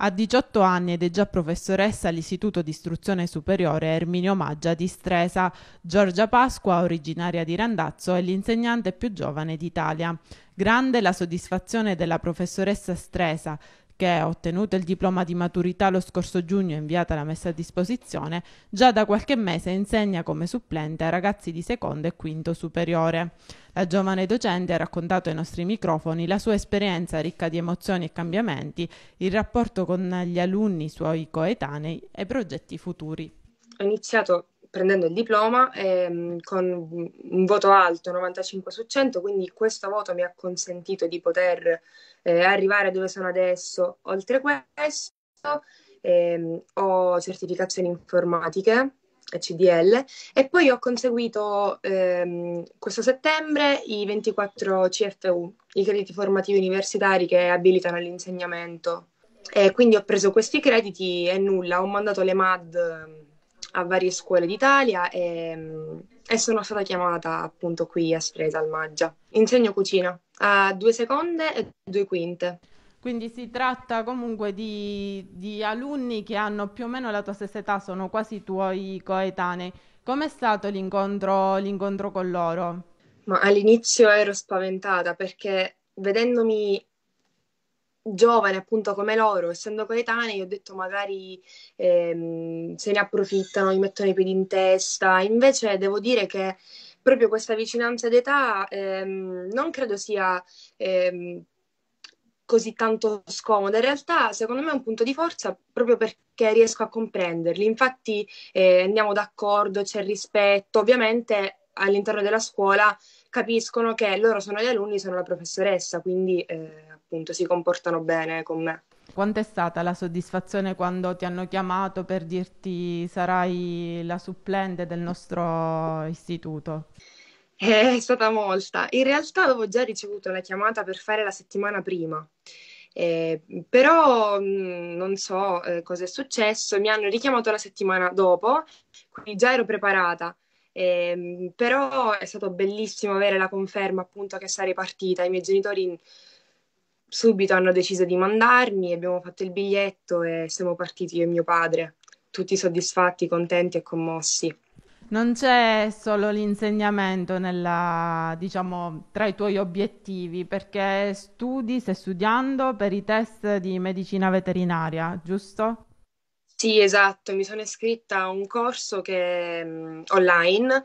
Ha 18 anni ed è già professoressa all'Istituto di Istruzione Superiore Erminio Maggia di Stresa. Giorgia Pasqua, originaria di Randazzo, è l'insegnante più giovane d'Italia. Grande la soddisfazione della professoressa Stresa, che, ottenuto il diploma di maturità lo scorso giugno e inviata la messa a disposizione, già da qualche mese insegna come supplente a ragazzi di secondo e quinto superiore. La giovane docente ha raccontato ai nostri microfoni la sua esperienza ricca di emozioni e cambiamenti, il rapporto con gli alunni, suoi coetanei e progetti futuri. Ho iniziato prendendo il diploma ehm, con un voto alto, 95 su 100, quindi questo voto mi ha consentito di poter eh, arrivare dove sono adesso. Oltre questo ehm, ho certificazioni informatiche, CDL, e poi ho conseguito ehm, questo settembre i 24 CFU, i crediti formativi universitari che abilitano l'insegnamento. E quindi ho preso questi crediti e nulla, ho mandato le MAD a varie scuole d'Italia e, e sono stata chiamata appunto qui a Spresa al Maggia. Insegno cucina a due seconde e due quinte. Quindi si tratta comunque di, di, alunni che hanno più o meno la tua stessa età, sono quasi i tuoi coetanei. Com'è stato l'incontro, l'incontro con loro? Ma all'inizio ero spaventata perché vedendomi giovane appunto come loro, essendo coetanei, ho detto magari ehm, se ne approfittano, gli mettono i piedi in testa, invece devo dire che proprio questa vicinanza d'età ehm, non credo sia ehm, così tanto scomoda, in realtà secondo me è un punto di forza proprio perché riesco a comprenderli, infatti eh, andiamo d'accordo, c'è rispetto, ovviamente all'interno della scuola capiscono che loro sono gli alunni, sono la professoressa, quindi eh, appunto si comportano bene con me. Quanto è stata la soddisfazione quando ti hanno chiamato per dirti sarai la supplente del nostro istituto? Eh, è stata molta. In realtà avevo già ricevuto la chiamata per fare la settimana prima. Eh, però mh, non so eh, cosa è successo, mi hanno richiamato la settimana dopo, quindi già ero preparata. Eh, però è stato bellissimo avere la conferma appunto che sarei partita. I miei genitori subito hanno deciso di mandarmi, abbiamo fatto il biglietto e siamo partiti io e mio padre, tutti soddisfatti, contenti e commossi. Non c'è solo l'insegnamento nella, diciamo, tra i tuoi obiettivi, perché studi, stai studiando per i test di medicina veterinaria, giusto? Sì, esatto, mi sono iscritta a un corso che, mh, online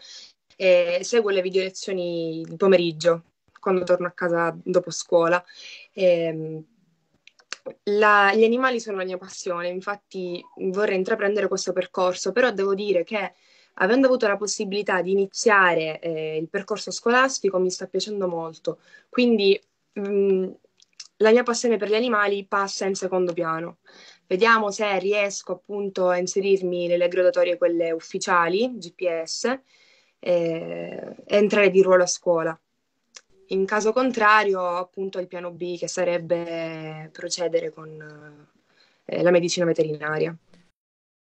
e seguo le video lezioni il pomeriggio, quando torno a casa dopo scuola. E, ehm, la, gli animali sono la mia passione, infatti vorrei intraprendere questo percorso, però devo dire che avendo avuto la possibilità di iniziare eh, il percorso scolastico mi sta piacendo molto, quindi mh, la mia passione per gli animali passa in secondo piano. Vediamo se riesco appunto a inserirmi nelle graduatorie quelle ufficiali, GPS, eh, e entrare di ruolo a scuola. In caso contrario, appunto, il piano B che sarebbe procedere con eh, la medicina veterinaria.